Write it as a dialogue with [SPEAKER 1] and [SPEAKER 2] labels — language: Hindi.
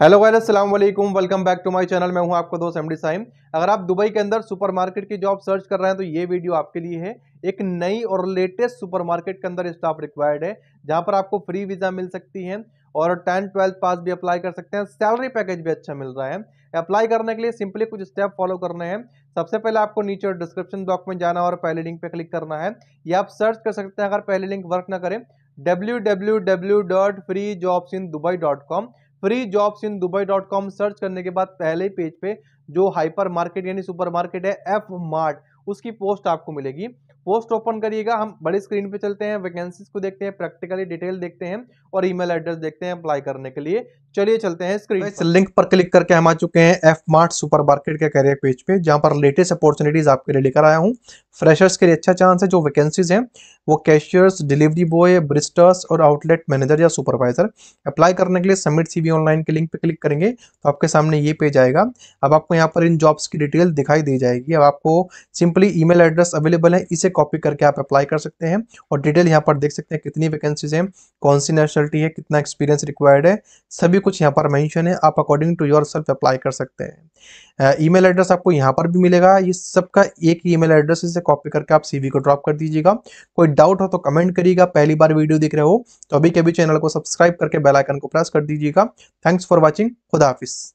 [SPEAKER 1] हेलो गाइस अस्सलाम वालेकुम welcome back to my channel मैं हूं आपका दोस्त एमडी साइम अगर आप दुबई के अंदर सुपरमार्केट की जॉब सर्च कर रहे हैं तो ये वीडियो आपके लिए है एक नई और लेटेस्ट सुपरमार्केट के अंदर स्टाफ रिक्वायर्ड है जहां पर आपको फ्री वीज़ा मिल सकती है और टेंथ ट्वेल्थ पास भी अप्लाई कर सकते हैं सैलरी पैकेज भी अच्छा मिल रहा है अप्लाई करने के लिए सिंपली कुछ स्टेप फॉलो करने हैं सबसे पहले आपको नीचे डिस्क्रिप्शन बॉक्स में जाना और पहले लिंक पे क्लिक करना है या आप सर्च कर सकते हैं अगर पहले लिंक वर्क ना करें W W W dot free jobs in Dubai dot com free jobs in Dubai dot com search करने के बाद पहले पेज पे जो हाइपर मार्केट यानी सुपर मार्केट है एफ मार्ट उसकी पोस्ट आपको मिलेगी पोस्ट ओपन करिएगा हम बड़ी स्क्रीन पे चलते हैं वैकेंसीज को देखते हैं प्रैक्टिकली डिटेल देखते हैं और ईमेल एड्रेस देखते हैं अप्लाई करने के लिए चलिए चलते हैं स्क्रीन इस लिंक पर क्लिक करके हम आ चुके हैं एफ मार्ट सुपर मार्केट के कैरियर पेज पे जहां पर लेटेस्ट अपॉर्चुनिटीज आपके लिए लेकर आया हूं फ्रेशर्स के लिए अच्छा चांस है जो वैकेंसीज हैं वो कैशियर्स डिलीवरी बॉय ब्रिस्टर्स और आउटलेट मैनेजर या सुपरवाइजर अप्लाई करने के लिए सबमिट सी ऑनलाइन के लिंक पे क्लिक करेंगे तो आपके सामने ये पेज आएगा अब आपको यहाँ पर इन जॉब्स की डिटेल दिखाई दी जाएगी अब आपको सिंपली ई एड्रेस अवेलेबल है इसे कॉपी करके आप अप्लाई कर सकते हैं और डिटेल यहाँ पर देख सकते हैं कितनी वैकेंसीज हैं कौन सी नेशनलिटी है कितना एक्सपीरियंस रिक्वायर्ड है सभी भी कुछ यहाँ पर मेंशन है आप according to your self apply कर सकते हैं ईमेल एड्रेस आपको यहाँ पर भी मिलेगा ये सबका एक ही ईमेल एड्रेस इसे कॉपी करके आप सीवी को ड्रॉप कर दीजिएगा कोई डाउट हो तो कमेंट करिएगा पहली बार वीडियो देख रहे हो तो अभी के चैनल को सब्सक्राइब करके बेलाइकन को प्रेस कर दीजिएगा थैंक्स फॉर वॉचिंग खुदा हाफिज़